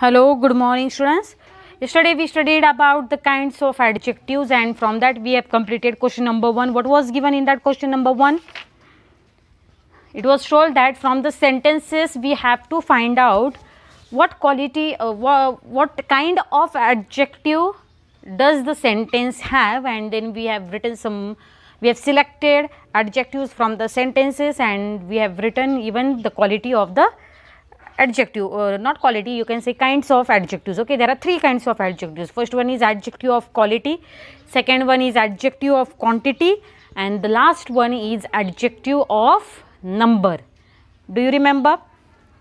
hello good morning students yesterday we studied about the kinds of adjectives and from that we have completed question number 1 what was given in that question number 1 it was told that from the sentences we have to find out what quality uh, what kind of adjective does the sentence have and then we have written some we have selected adjectives from the sentences and we have written even the quality of the adjective uh, not quality you can say kinds of adjectives okay there are three kinds of adjectives first one is adjective of quality second one is adjective of quantity and the last one is adjective of number do you remember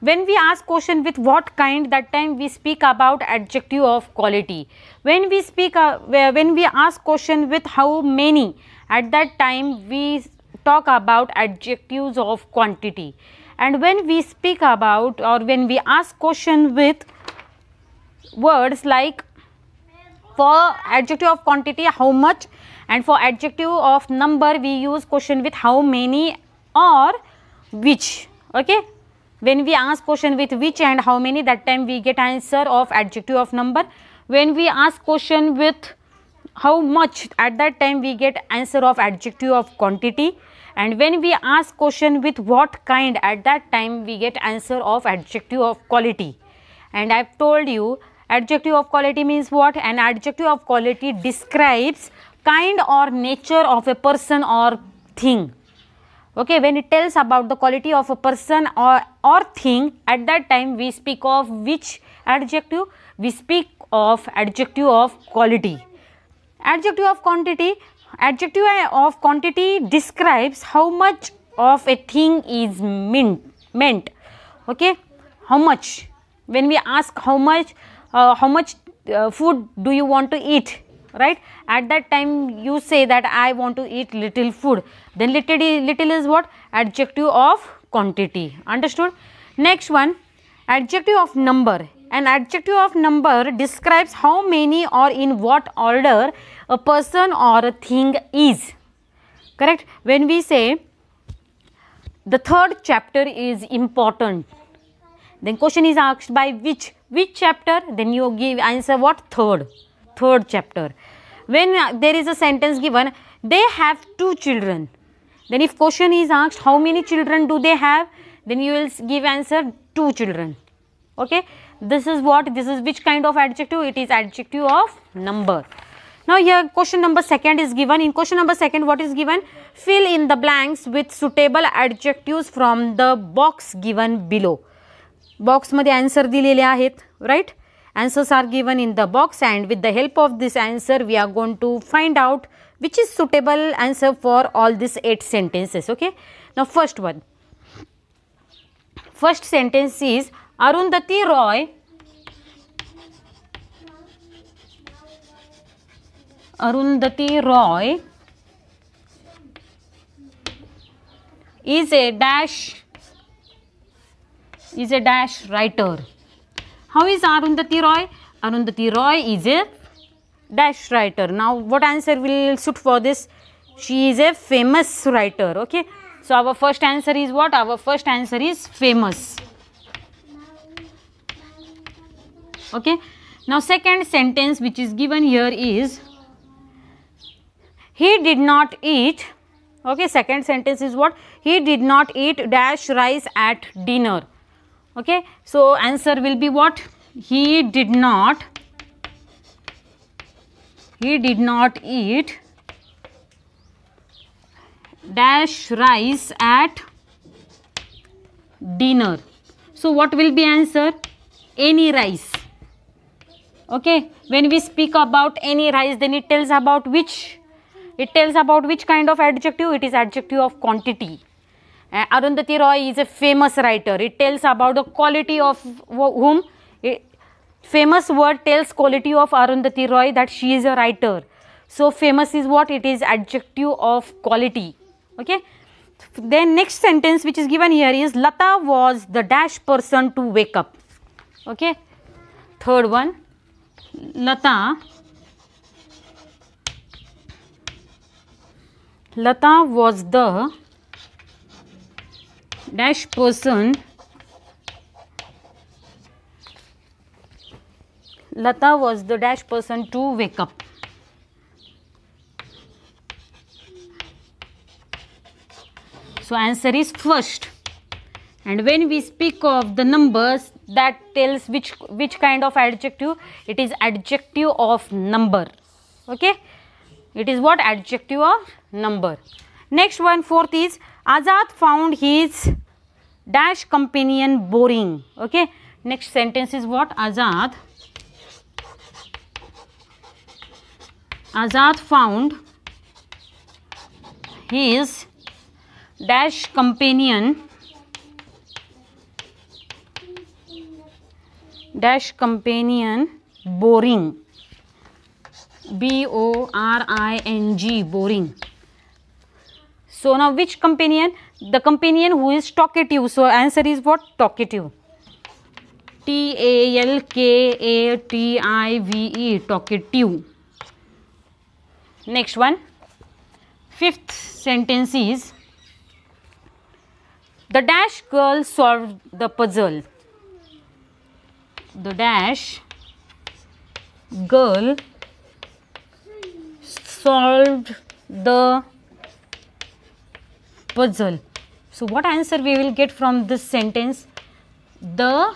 when we ask question with what kind that time we speak about adjective of quality when we speak uh, when we ask question with how many at that time we talk about adjectives of quantity and when we speak about or when we ask question with words like for adjective of quantity how much and for adjective of number we use question with how many or which okay when we ask question with which and how many that time we get answer of adjective of number when we ask question with how much at that time we get answer of adjective of quantity and when we ask question with what kind at that time we get answer of adjective of quality and i have told you adjective of quality means what an adjective of quality describes kind or nature of a person or thing okay when it tells about the quality of a person or or thing at that time we speak of which adjective we speak of adjective of quality adjective of quantity adjective of quantity describes how much of a thing is meant meant okay how much when we ask how much uh, how much uh, food do you want to eat right at that time you say that i want to eat little food then little little is what adjective of quantity understood next one adjective of number an adjective of number describes how many or in what order a person or a thing is. Correct? When we say the third chapter is important, then question is asked by which? Which chapter? Then you give answer what? Third. Third chapter. When uh, there is a sentence given, they have two children. Then if question is asked how many children do they have? Then you will give answer two children. Okay this is what this is which kind of adjective it is adjective of number now here question number second is given in question number second what is given fill in the blanks with suitable adjectives from the box given below box मध्ये answer दिलेले आहेत right answers are given in the box and with the help of this answer we are going to find out which is suitable answer for all these eight sentences okay now first one first sentence is Arundhati Roy Arundhati Roy is a dash is a dash writer. How is Arundhati Roy? Arundhati Roy is a dash writer. Now what answer will suit for this? She is a famous writer. Okay. So our first answer is what? Our first answer is famous. okay now second sentence which is given here is he did not eat okay second sentence is what he did not eat dash rice at dinner okay so answer will be what he did not he did not eat dash rice at dinner so what will be answer any rice okay when we speak about any rice then it tells about which it tells about which kind of adjective it is adjective of quantity uh, arundhati roy is a famous writer it tells about the quality of whom it, famous word tells quality of arundhati roy that she is a writer so famous is what it is adjective of quality okay then next sentence which is given here is lata was the dash person to wake up okay third one Lata Lata was the dash person Lata was the dash person to wake up so answer is first and when we speak of the numbers that tells which which kind of adjective it is adjective of number okay it is what adjective of number next one fourth is azad found his dash companion boring okay next sentence is what azad azad found his dash companion dash companion boring b o r i n g boring so now which companion the companion who is talkative so answer is what talkative t a l k a t i v e talkative next one fifth sentence is the dash girl solved the puzzle the dash girl solved the puzzle. So, what answer we will get from this sentence? The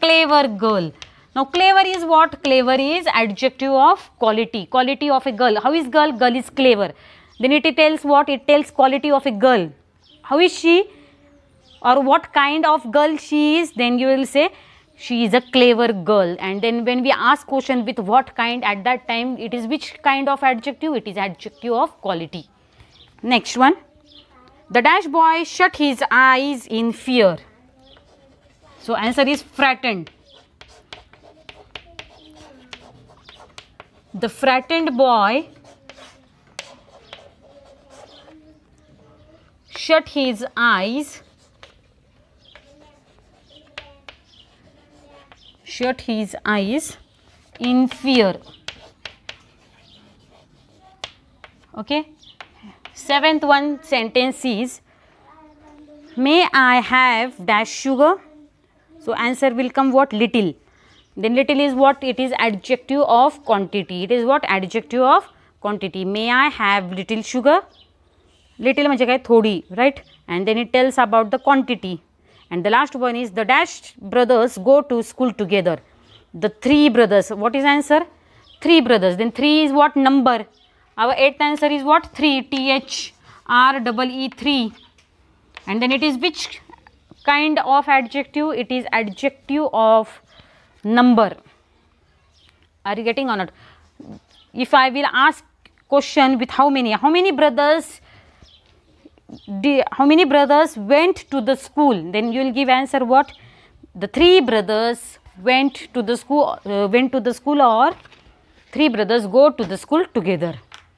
clever girl. Now, clever is what? Clever is adjective of quality, quality of a girl. How is girl? Girl is clever. Then it tells what? It tells quality of a girl. How is she? Or what kind of girl she is? Then you will say she is a clever girl and then when we ask question with what kind at that time it is which kind of adjective it is adjective of quality next one the dash boy shut his eyes in fear so answer is frightened the frightened boy shut his eyes shut his eyes in fear. Okay. Seventh one sentence is May I have dash sugar? So answer will come what? Little. Then little is what? It is adjective of quantity. It is what? Adjective of quantity. May I have little sugar? Little म्हणजे काय थोडी right? And then it tells about the quantity. And the last one is the dash brothers go to school together. The three brothers. What is answer? Three brothers. Then three is what number? Our eighth answer is what? Three. T H R double E three. And then it is which kind of adjective? It is adjective of number. Are you getting or not? If I will ask question with how many? How many brothers? how many brothers went to the school? Then you will give answer what? The three brothers went to the school, uh, went to the school or three brothers go to the school together.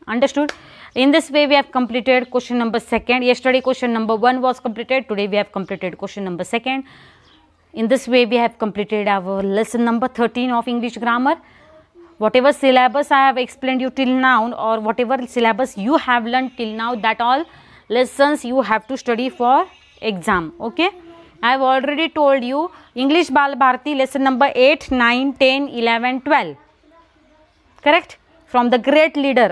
Understood? In this way, we have completed question number second. Yesterday, question number one was completed. Today, we have completed question number second. In this way, we have completed our lesson number 13 of English grammar. Whatever syllabus I have explained you till now or whatever syllabus you have learned till now, that all lessons you have to study for exam okay i have already told you english bal bharati lesson number 8 9 10 11 12 correct from the great leader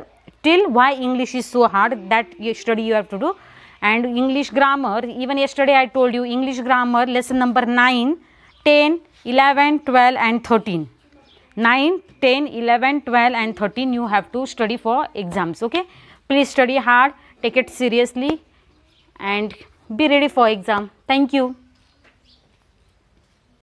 till why english is so hard that study you have to do and english grammar even yesterday i told you english grammar lesson number 9 10 11 12 and 13 9 10 11 12 and 13 you have to study for exams okay please study hard take it seriously and be ready for exam thank you